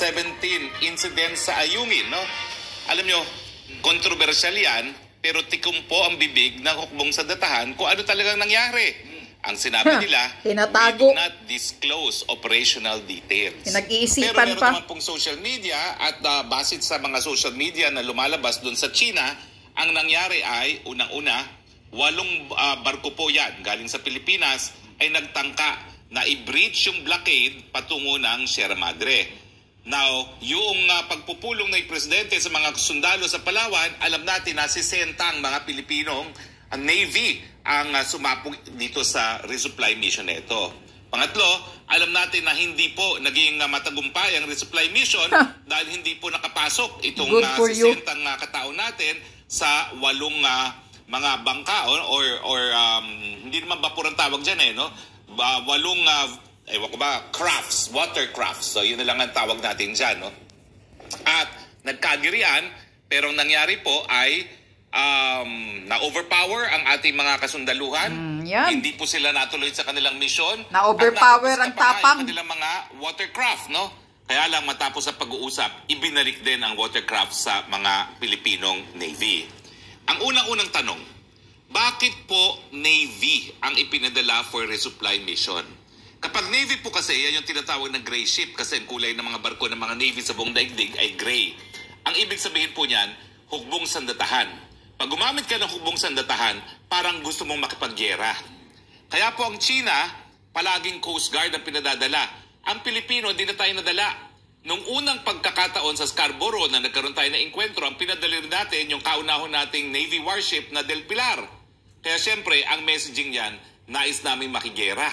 17 incident sa Ayungin, no? Alam nyo, kontrobersyal yan, pero tikum po ang bibig ng hukbong sa datahan kung ano talagang nangyari. Ang sinabi huh, nila, tinatago. we do not disclose operational details. Pero meron pa. naman pong social media at uh, ah, basit sa mga social media na lumalabas doon sa China, ang nangyari ay, unang-una, walong uh, barko po yan galing sa Pilipinas ay nagtangka na i-breach yung blockade patungo ng Sierra Madre. Now, yung uh, pagpupulong ng presidente sa mga sundalo sa Palawan, alam natin na 60 ang mga Pilipinong ang Navy ang uh, sumapog dito sa resupply mission na ito. Pangatlo, alam natin na hindi po naging uh, matagumpay ang resupply mission dahil hindi po nakapasok itong uh, 60 uh, katao natin sa walong uh, mga bangka or, or, or um, hindi naman vapor ang tawag diyan eh, no? Uh, walong uh, ewan ko ba, crafts, watercrafts. So yun na lang ang tawag natin dyan. No? At nagkagirian, pero nangyari po ay um, na-overpower ang ating mga kasundaluhan. Mm, yan. Hindi po sila natuloy sa kanilang misyon. Na-overpower ang tapang. Ang kanilang mga watercraft, no? Kaya lang matapos sa pag-uusap, ibinalik din ang watercraft sa mga Pilipinong Navy. Ang unang-unang tanong, bakit po Navy ang ipinadala for resupply mission? Kapag navy po kasi, yan yung tinatawag ng gray ship kasi ang kulay ng mga barko ng mga navy sa buong daigdig ay gray. Ang ibig sabihin po niyan, hukbong sandatahan. Pag gumamit ka ng hukbong sandatahan, parang gusto mong makipagyera. Kaya po ang China, palaging Coast Guard ang pinadadala. Ang Pilipino, hindi na tayo nadala. Nung unang pagkakataon sa Scarborough na nagkaroon tayo ng inkwentro, ang pinadali natin yung kaunahon nating Navy warship na Del Pilar. Kaya siyempre, ang messaging niyan, nais namin makigera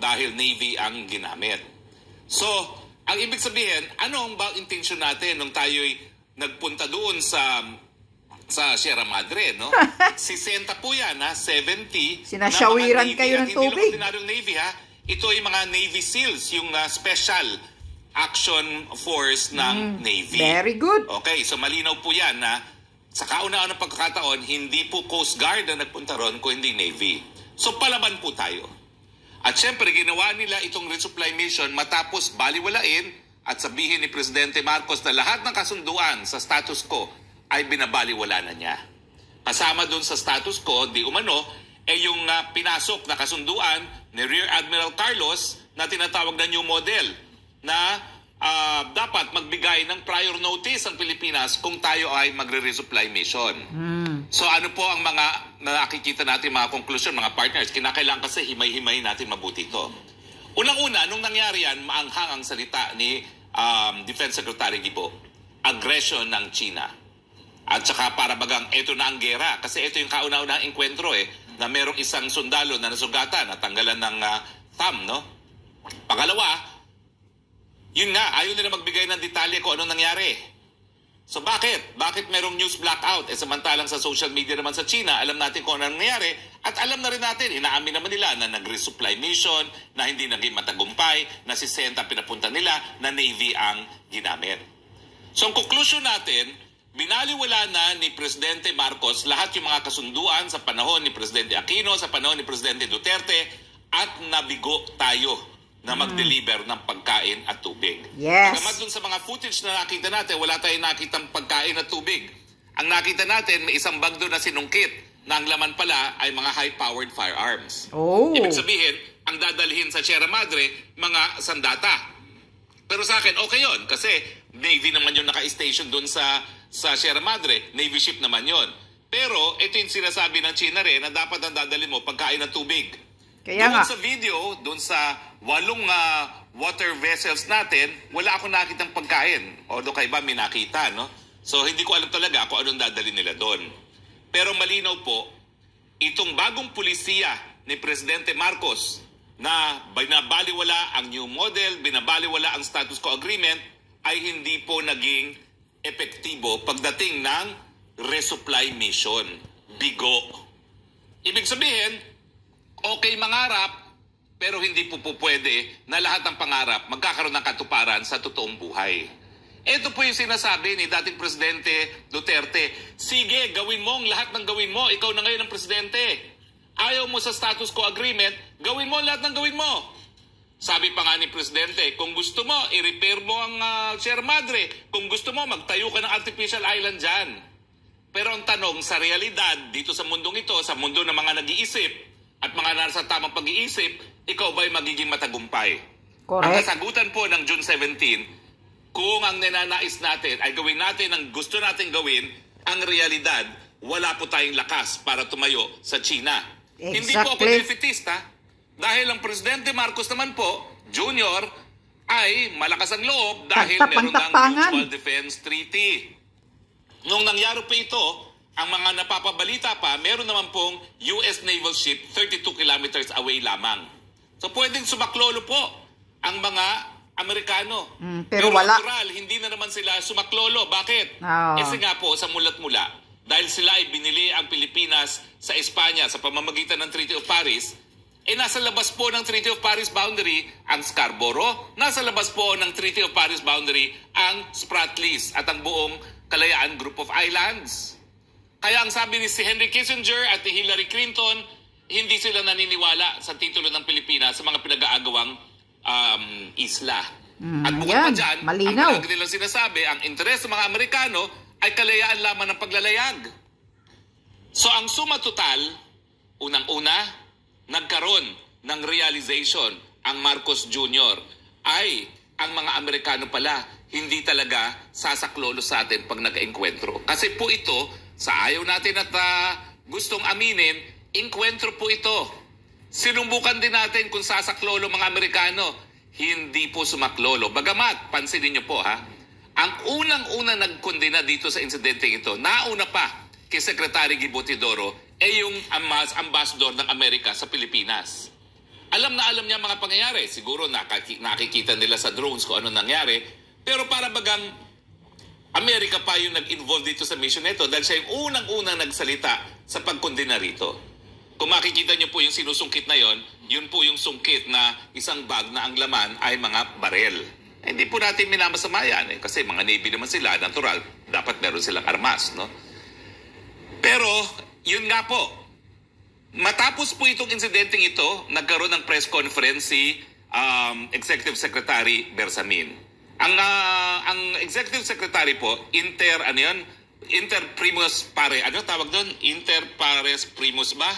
dahil Navy ang ginamit. So, ang ibig sabihin, ano ang ba intention natin nung tayo'y nagpunta doon sa sa Sierra Madre, no? si 60 po yan, ha? 70. Sinasyawiran na kayo ng at tubig. Hindi lang Navy, ha? Ito ay mga Navy SEALs, yung uh, Special Action Force ng mm, Navy. Very good. Okay, so malinaw po yan na sa kauna-unang pagkakataon, hindi po Coast Guard na nagpunta ron, kundi Navy. So palaban po tayo. At syempre, ginawa nila itong resupply mission matapos baliwalain at sabihin ni Presidente Marcos na lahat ng kasunduan sa status quo ay binabaliwala na niya. Kasama doon sa status quo, di umano, ay eh yung uh, pinasok na kasunduan ni Rear Admiral Carlos na tinatawag na new model na uh, dapat magbigay ng prior notice ang Pilipinas kung tayo ay magre-resupply mission. Mm. So ano po ang mga na nakikita natin mga conclusion, mga partners, kinakailangan kasi himay-himay natin mabuti ito. Unang-una, nung nangyari yan, maanghang ang salita ni um, Defense Secretary Gibo, aggression ng China. At saka para bagang ito na ang gera, kasi ito yung kauna-unang inkwentro eh, na merong isang sundalo na nasugatan at tanggalan ng uh, ah, thumb, no? Pangalawa, yun nga, ayaw nila magbigay ng detalye kung anong nangyari. So bakit? Bakit merong news blackout? Eh samantalang sa social media naman sa China, alam natin kung anong nangyayari at alam na rin natin, inaamin naman nila na nag-resupply mission, na hindi naging matagumpay, na si Senta pinapunta nila, na Navy ang ginamit. So ang conclusion natin, binaliwala na ni Presidente Marcos lahat yung mga kasunduan sa panahon ni Presidente Aquino, sa panahon ni Presidente Duterte, at nabigo tayo na mm. mag-deliver ng pagkain at tubig. Yes. Naman dun sa mga footage na nakita natin, wala tayong nakitang pagkain at tubig. Ang nakita natin, may isang bag doon na sinungkit na ang laman pala ay mga high-powered firearms. Oh. Ibig sabihin, ang dadalhin sa Sierra Madre, mga sandata. Pero sa akin, okay yon kasi Navy naman yung naka-station doon sa, sa Sierra Madre. Navy ship naman yon. Pero ito yung sinasabi ng China rin na dapat ang dadalhin mo pagkain at tubig. Kaya doon nga. sa video, doon sa walong uh, water vessels natin, wala akong nakitang pagkain. Although kay iba may nakita, no? So hindi ko alam talaga kung anong dadali nila doon. Pero malinaw po, itong bagong pulisya ni Presidente Marcos na binabaliwala ang new model, binabaliwala ang status quo agreement, ay hindi po naging epektibo pagdating ng resupply mission. Bigo. Ibig sabihin, okay mangarap, pero hindi po, po pwede na lahat ng pangarap magkakaroon ng katuparan sa totoong buhay. Ito po yung sinasabi ni dating Presidente Duterte. Sige, gawin mo ang lahat ng gawin mo. Ikaw na ngayon ang Presidente. Ayaw mo sa status quo agreement, gawin mo lahat ng gawin mo. Sabi pa nga ni Presidente, kung gusto mo, i-repair mo ang uh, Sierra Madre. Kung gusto mo, magtayo ka ng artificial island dyan. Pero ang tanong sa realidad, dito sa mundong ito, sa mundo ng mga nag-iisip, at mga nasa tamang pag-iisip, ikaw ba'y magiging matagumpay? Correct. Ang kasagutan po ng June 17, kung ang ninanais natin ay gawin natin ang gusto natin gawin, ang realidad, wala po tayong lakas para tumayo sa China. Exactly. Hindi po ako defeatista dahil ang Presidente Marcos naman po, Junior, ay malakas ang loob dahil meron ng Mutual Defense Treaty. Nung nangyari po ito, ang mga napapabalita pa, meron naman pong US naval ship 32 kilometers away lamang. So pwedeng sumaklolo po ang mga Amerikano. Mm, pero, pero wala. natural, hindi na naman sila sumaklolo. Bakit? Oh. Kasi nga po, sa mulat-mula, dahil sila ay binili ang Pilipinas sa Espanya sa pamamagitan ng Treaty of Paris, eh nasa labas po ng Treaty of Paris boundary ang Scarborough, nasa labas po ng Treaty of Paris boundary ang Spratlys at ang buong Kalayaan Group of Islands. Kaya ang sabi ni si Henry Kissinger at ni Hillary Clinton, hindi sila naniniwala sa titulo ng Pilipinas sa mga pinag-aagawang um, isla. Mm, at bukod pa dyan, malinaw. ang pinag nilang sinasabi, ang interes ng mga Amerikano ay kalayaan lamang ng paglalayag. So ang suma total, unang-una, nagkaroon ng realization ang Marcos Jr. ay ang mga Amerikano pala hindi talaga sasaklolo sa atin pag nag-enkwentro. Kasi po ito, sa ayaw natin at uh, gustong aminin, inkwentro po ito. Sinumbukan din natin kung sasaklolo mga Amerikano. Hindi po sumaklolo. Bagamat, pansinin niyo po ha, ang unang-una nagkondena dito sa insidente ito, nauna pa kay Secretary Gibotidoro, ay e eh yung ambas ambassador ng Amerika sa Pilipinas. Alam na alam niya mga pangyayari. Siguro nakikita nila sa drones kung ano nangyari. Pero para bagang Amerika pa yung nag-involve dito sa mission nito dahil siya yung unang-unang nagsalita sa pagkondena rito. Kung makikita niyo po yung sinusungkit na yon, yun po yung sungkit na isang bag na ang laman ay mga barel. Eh, hindi po natin minamasama yan eh, kasi mga Navy naman sila, natural, dapat meron silang armas. No? Pero, yun nga po, matapos po itong insidenteng ito, nagkaroon ng press conference si um, Executive Secretary Bersamin. Ang, uh, ang executive secretary po, inter, ano yun? Inter primus pare. Ano tawag doon? Inter pares primus ba?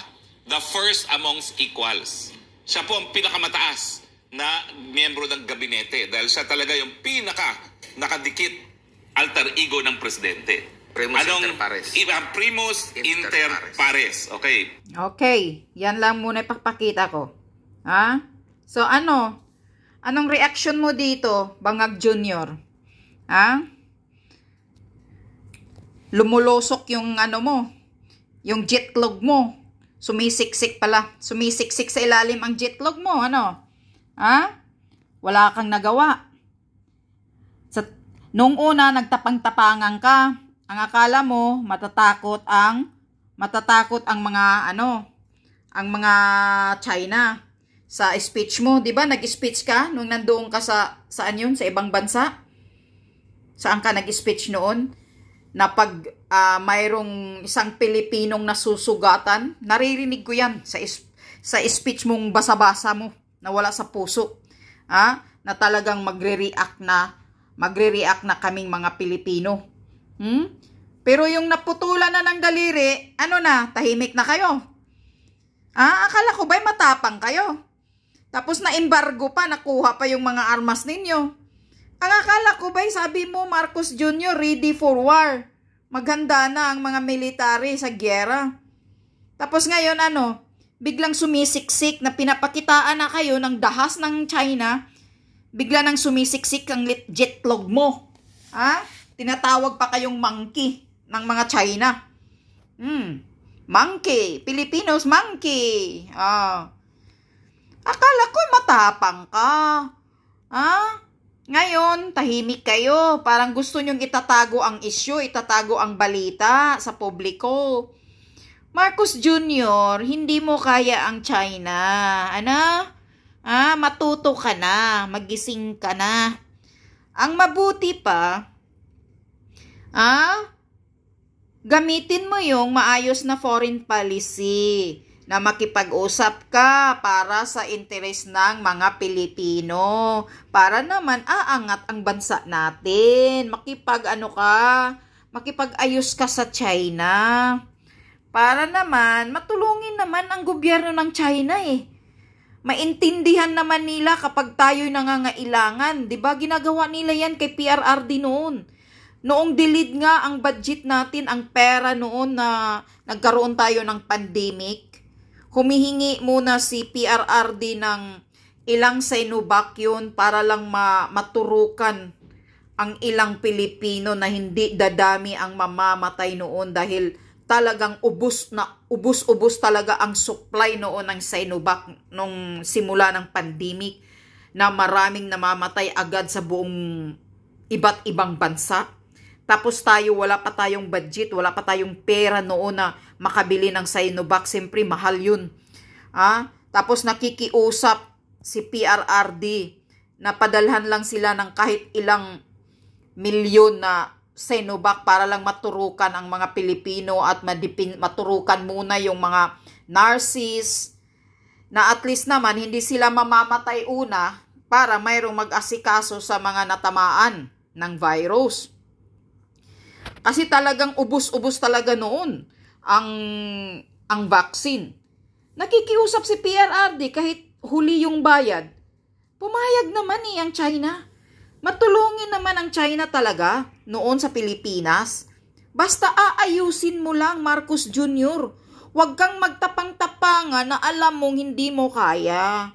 The first amongst equals. Siya po ang pinakamataas na miyembro ng gabinete dahil siya talaga yung pinaka nakadikit alter ego ng presidente. Primus Anong, inter pares. Iba, ah, primus inter, inter pares. pares. Okay. Okay. Yan lang muna ipapakita ko. Ha? So ano? Anong reaction mo dito, Bangag Junior? Ha? Lumulosok yung ano mo, yung jetlog mo. Sumisiksik pala. Sumisiksik sa ilalim ang jetlog mo, ano? Ha? Wala kang nagawa. Sa, nung una, nagtapang-tapangan ka. Ang akala mo, matatakot ang matatakot ang mga ano, ang mga China sa speech mo, 'di ba? Nag-speech ka nung nandoon ka sa saan 'yun? Sa ibang bansa? Saan ka nag-speech noon? Na pag uh, mayroong isang Pilipinong nasusugatan, naririnig ko 'yan sa sa speech mong basa-basa mo na wala sa puso. Ha? Na talagang magre-react na magre-react na kaming mga Pilipino. Hmm? Pero yung naputulan na ng daliri, ano na, tahimik na kayo. Ah, akala ko ba'y matapang kayo? Tapos na embargo pa, nakuha pa yung mga armas ninyo. Ang akala ko ba, sabi mo Marcos Jr. ready for war. Maghanda na ang mga military sa gyera. Tapos ngayon ano, biglang sumisiksik na pinapakitaan na kayo ng dahas ng China. Bigla nang sumisiksik ang jetlog mo. Ha? Tinatawag pa kayong monkey ng mga China. Hmm. Monkey. Pilipinos, monkey. Ah. Akala ko matapang ka. Ha? Ngayon, tahimik kayo. Parang gusto nyong itatago ang isyu, itatago ang balita sa publiko. Marcos Jr., hindi mo kaya ang China. Ano? Ah, matuto ka na. Magising ka na. Ang mabuti pa, ah, gamitin mo yung maayos na foreign policy na makipag-usap ka para sa interes ng mga Pilipino. Para naman aangat ang bansa natin. Makipag ano ka, makipag-ayos ka sa China. Para naman matulungin naman ang gobyerno ng China eh. Maintindihan naman nila kapag tayo'y nangangailangan. 'di ba ginagawa nila yan kay PRRD noon. Noong delete nga ang budget natin, ang pera noon na nagkaroon tayo ng pandemic, humihingi muna si PRRD ng ilang Sinovac yun para lang ma maturukan ang ilang Pilipino na hindi dadami ang mamamatay noon dahil talagang ubus na ubus ubos talaga ang supply noon ng Sinovac nung simula ng pandemic na maraming namamatay agad sa buong iba't ibang bansa. Tapos tayo, wala pa tayong budget, wala pa tayong pera noon na makabili ng Sinovac. Siyempre, mahal yun. Ah? Tapos nakikiusap si PRRD na padalhan lang sila ng kahit ilang milyon na Sinovac para lang maturukan ang mga Pilipino at madipin, maturukan muna yung mga narcis na at least naman hindi sila mamamatay una para mayroong mag-asikaso sa mga natamaan ng virus. Kasi talagang ubus-ubus talaga noon ang, ang vaccine. Nakikiusap si PRRD kahit huli yung bayad. Pumayag naman eh ang China. Matulungin naman ang China talaga noon sa Pilipinas. Basta aayusin mo lang Marcos Jr. Huwag kang magtapang-tapangan na alam mong hindi mo kaya.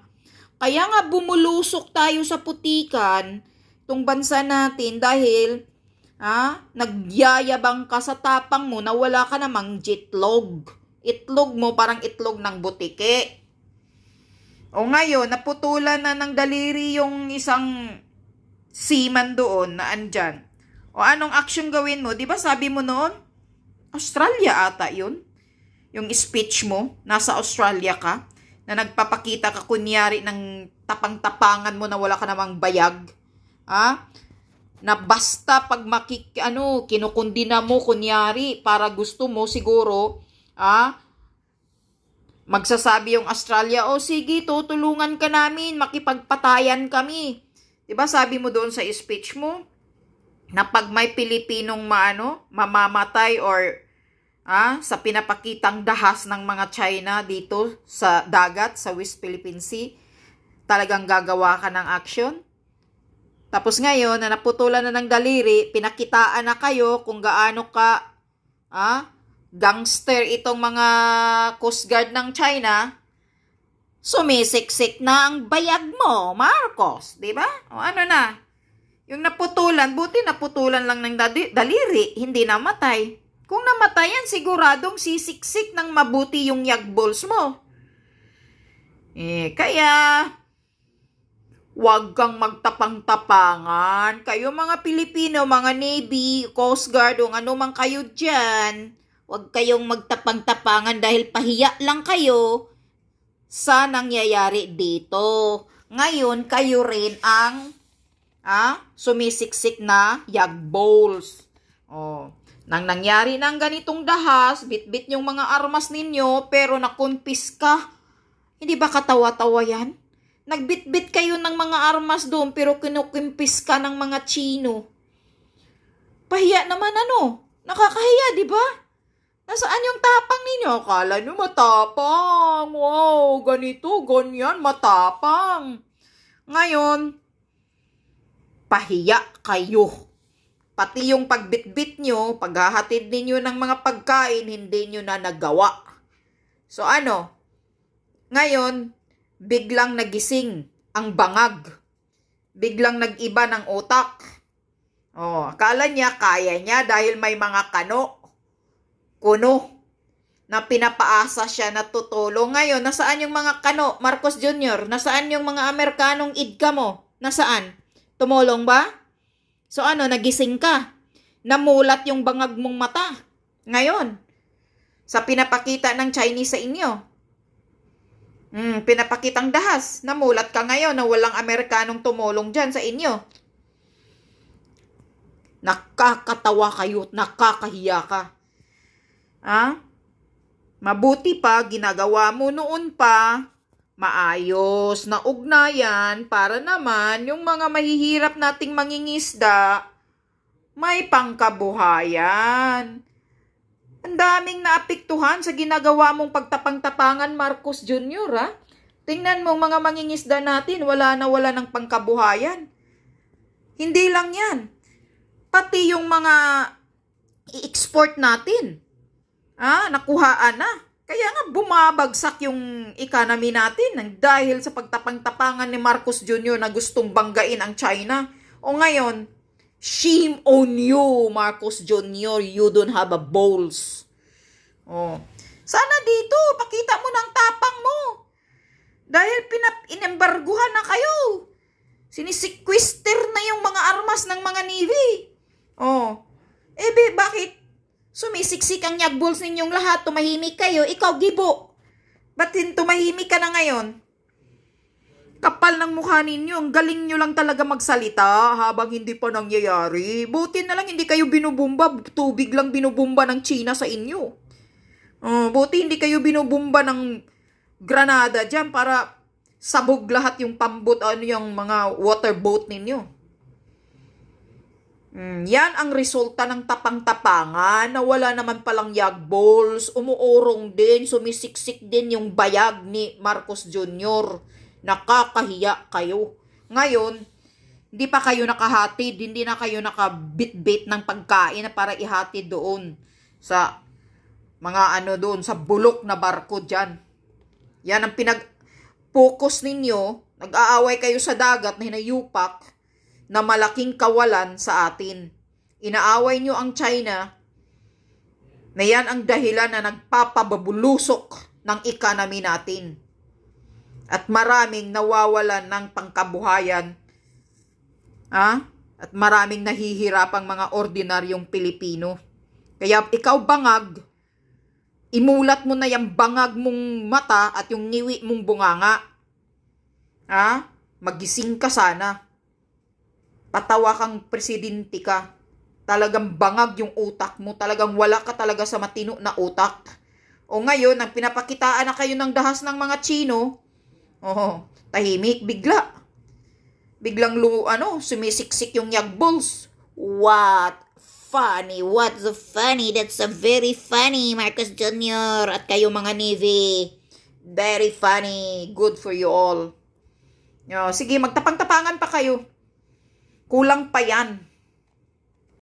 Kaya nga bumulusok tayo sa putikan tong bansa natin dahil Ha? Nagyayabang ka sa tapang mo na wala ka namang jitlog. Itlog mo parang itlog ng butike. O ngayon, naputulan na ng daliri yung isang seaman doon na andyan. O anong action gawin mo? Di ba sabi mo noon? Australia ata yun. Yung speech mo, nasa Australia ka, na nagpapakita ka kunyari ng tapang-tapangan mo na wala ka namang bayag. Ha? na basta pag makik, ano, kinukundina mo kunyari para gusto mo siguro, ah, magsasabi yung Australia, o oh, sige, tutulungan ka namin, makipagpatayan kami. 'Di ba sabi mo doon sa speech mo, na pag may Pilipinong maano, mamamatay or ah, sa pinapakitang dahas ng mga China dito sa dagat, sa West Philippine Sea, talagang gagawa ka ng action? Tapos ngayon, na naputulan na ng daliri, pinakitaan na kayo kung gaano ka ah, gangster itong mga Coast Guard ng China, sumisiksik na ang bayag mo, Marcos. ba? Diba? O ano na? Yung naputulan, buti naputulan lang ng daliri, hindi namatay. Kung namatay yan, siguradong sisiksik ng mabuti yung yagbols mo. Eh, kaya, Huwag kang magtapang-tapangan. Kayo mga Pilipino, mga Navy, Coast Guard, o ano man kayo dyan, huwag kayong magtapang-tapangan dahil pahiya lang kayo sa nangyayari dito. Ngayon, kayo rin ang ah, sumisiksik na yag bowls. Oh. Nang nangyari ng ganitong dahas, bitbit -bit yung mga armas ninyo, pero nakonfis ka. Hindi ba katawa-tawa yan? Nagbitbit kayo ng mga armas doon pero kinukimpis ka ng mga chino. Pahiya naman ano? Nakakahiya, di ba? Nasaan yung tapang ninyo? Akala nyo matapang. Wow, ganito, ganyan, matapang. Ngayon, pahiya kayo. Pati yung pagbitbit nyo, paghahatid ninyo ng mga pagkain, hindi nyo na nagawa. So ano, ngayon, biglang nagising ang bangag. Biglang nag-iba ng utak. Oh, akala niya kaya niya dahil may mga kano, kuno, na pinapaasa siya na tutulong. Ngayon, nasaan yung mga kano, Marcos Jr.? Nasaan yung mga Amerikanong idka mo? Nasaan? Tumulong ba? So ano, nagising ka. Namulat yung bangag mong mata. Ngayon, sa pinapakita ng Chinese sa inyo, Hmm, pinapakitang dahas. Namulat ka ngayon na walang Amerikanong tumulong dyan sa inyo. Nakakatawa kayo at nakakahiya ka. Ha? Mabuti pa, ginagawa mo noon pa. Maayos na ugnayan para naman yung mga mahihirap nating mangingisda may pangkabuhayan. Ang daming naapiktuhan sa ginagawa mong pagtapang-tapangan, Marcos Jr., ha? Tingnan mo, mga mangingisda natin, wala na wala ng pangkabuhayan. Hindi lang yan. Pati yung mga i-export natin. Ah, nakuhaan na. Kaya nga bumabagsak yung economy natin dahil sa pagtapang-tapangan ni Marcos Jr. na gustong banggain ang China. O ngayon, Shame on you, Marcos Jr. You don't have a balls. Oh. Sana dito, pakita mo ng tapang mo. Dahil pinap inembarguhan na kayo. Sinisiquister na yung mga armas ng mga Navy. Oh. Ebe, eh, bakit? Sumisiksik ang nyagbols ninyong lahat, tumahimik kayo, ikaw gibo. Ba't tumahimik ka na ngayon? Kapal ng mukha ninyo, ang galing nyo lang talaga magsalita habang hindi pa nangyayari. Buti na lang hindi kayo binubumba, tubig lang binubumba ng China sa inyo. Uh, buti hindi kayo binubumba ng Granada dyan para sabog lahat yung pambot, ano yung mga water boat ninyo. Mm, yan ang resulta ng tapang-tapangan na wala naman palang yag balls, umuurong din, sumisiksik din yung bayag ni Marcos Jr. Nakakahiya kayo. Ngayon, hindi pa kayo nakahatid, hindi na kayo nakabit-bit ng pagkain para ihatid doon sa mga ano doon, sa bulok na barko dyan. Yan ang pinag-focus ninyo, nag-aaway kayo sa dagat na hinayupak na malaking kawalan sa atin. Inaaway nyo ang China na yan ang dahilan na nagpapababulusok ng economy natin at maraming nawawalan ng pangkabuhayan ha? at maraming nahihirapang mga ordinaryong Pilipino. Kaya ikaw bangag, imulat mo na yung bangag mong mata at yung ngiwi mong bunganga. Ha? Magising ka sana. Patawa kang presidente ka. Talagang bangag yung utak mo. Talagang wala ka talaga sa matino na utak. O ngayon, ang pinapakitaan na kayo ng dahas ng mga Chino, Oo, tahimik, bigla. Biglang lu, ano, sumisiksik yung yag balls. What funny, What's the funny, that's a very funny, Marcus Jr. At kayo mga Navy, very funny, good for you all. Oh, sige, magtapang-tapangan pa kayo. Kulang pa yan.